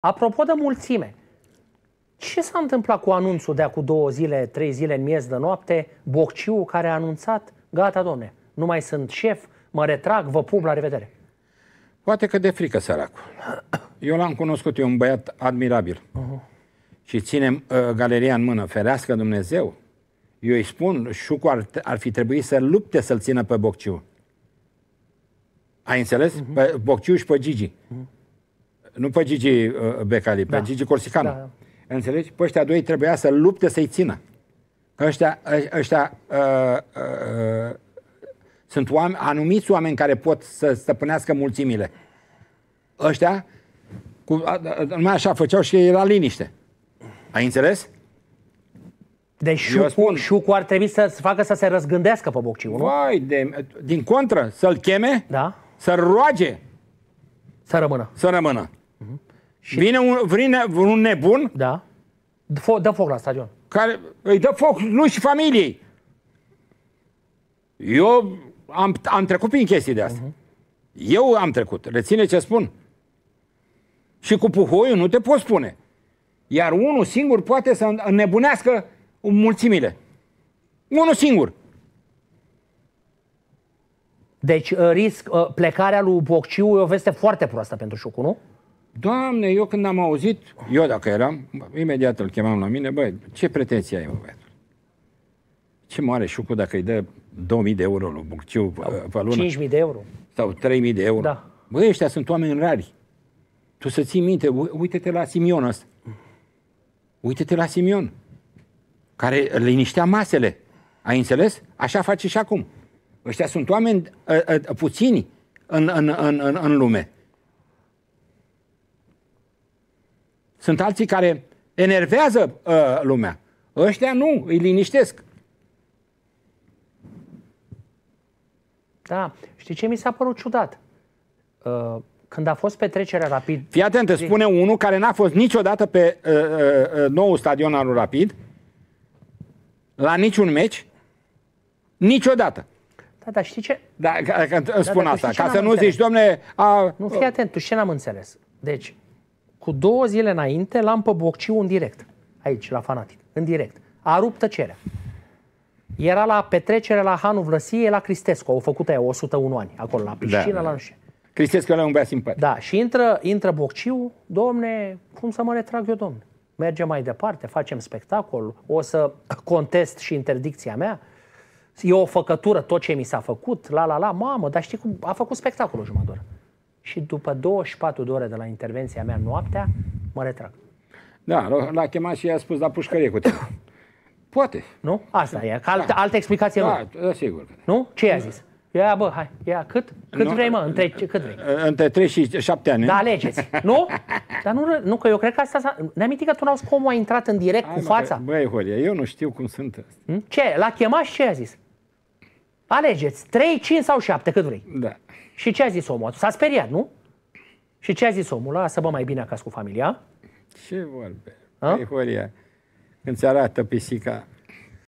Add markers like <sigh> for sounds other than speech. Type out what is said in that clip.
Apropo de mulțime, ce s-a întâmplat cu anunțul de cu două zile, trei zile în miez de noapte, Bocciu care a anunțat, gata domne, nu mai sunt șef, mă retrag, vă pup, la revedere. Poate că de frică săracul. Eu l-am cunoscut, e un băiat admirabil. Uh-huh. Și ține uh, galeria în mână, ferească Dumnezeu. Eu îi spun, Șucu ar, ar fi trebuit să lupte să-l țină pe Bocciu. Ai înțeles? Uh-huh. Pe Bocciu și pe Gigi. Uh-huh nu pe Gigi uh, Becali, pe da. Gigi Corsicanu. Da, da. Înțelegi? Pe ăștia doi trebuia să lupte să-i țină. Că ăștia, ă, ăștia uh, uh, sunt oameni, anumiți oameni care pot să stăpânească mulțimile. Ăștia, cu, numai așa făceau și era liniște. Ai înțeles? Deci șucu, spun, șucu ar trebui să facă să se răzgândească pe Bocciu, nu? Vai, de, din contră, să-l cheme, da? să roage. Să rămână. Să rămână. Și vine un, vine un nebun. Da. Dă, dă foc la stadion. Care îi dă foc lui și familiei. Eu am, am trecut prin chestii de asta. Uh-huh. Mhm. Eu am trecut. Reține ce spun. Și cu puhoiul nu te poți spune. Iar unul singur poate să înnebunească mulțimile. Unul singur. Deci uh, risc, uh, plecarea lui Bocciu e o veste foarte proastă pentru Șucu, nu? Doamne, eu când am auzit, eu dacă eram, imediat îl chemam la mine, băi, ce pretenție ai, băiatul? Ce mare șucu dacă îi dă 2000 de euro lui Bucciu pe lună? 5000 de euro. Sau 3000 de euro. Da. Băi, ăștia sunt oameni rari. Tu să ții minte, uite-te la Simion ăsta. Uite-te la Simion, care liniștea masele. Ai înțeles? Așa face și acum. Ăștia sunt oameni a, ă, a, ă, puțini în, în, în, în, în lume. Sunt alții care enervează uh, lumea. Ăștia nu, îi liniștesc. Da, știi ce mi s-a părut ciudat? Uh, când a fost petrecerea rapid... Fii atent, spune unul care n-a fost niciodată pe uh, uh, uh nou stadion al rapid, la niciun meci, niciodată. Da, dar știi ce? Da, că, că, da, spun da, asta, ca să nu înțeles. zici, domne... A... Nu, fii uh. atent, tu ce n-am înțeles. Deci, cu două zile înainte l-am pe Bocciu în direct, aici, la Fanatic, în direct. A rupt tăcerea. Era la petrecere la Hanu Vlăsie, la Cristescu. Au făcut aia 101 ani, acolo, la piscină, da, la da. nu știu. Cristescu era un băiat simpatic. Da, și intră, intră Bocciu, domne, cum să mă retrag eu, domne? Mergem mai departe, facem spectacol, o să contest și interdicția mea. E o făcătură tot ce mi s-a făcut, la la la, mamă, dar știi cum, a făcut spectacolul jumătate și după 24 de ore de la intervenția mea noaptea, mă retrag. Da, l-a chemat și i-a spus, la pușcărie cu tine. <coughs> Poate. Nu? Asta e. alt, da. Altă explicație da, nu. Da, sigur. Nu? Ce i-a zis? Ia, bă, hai, ia, cât? Cât nu, vrei, mă? Între, cât vrei? Între 3 și 7 ani. Da, alegeți. nu? <laughs> Dar nu, nu, că eu cred că asta... s-a... ne aminti că tu n-auzi cum a intrat în direct hai, cu mă, fața. Băi, Horia, eu nu știu cum sunt. Hm? Ce? L-a chemat și ce a zis? Alegeți. 3, 5 sau 7, cât vrei. Da. Și ce a zis omul? S-a speriat, nu? Și ce a zis omul? să vă mai bine acasă cu familia. Ce vorbe? Horia, când ți arată pisica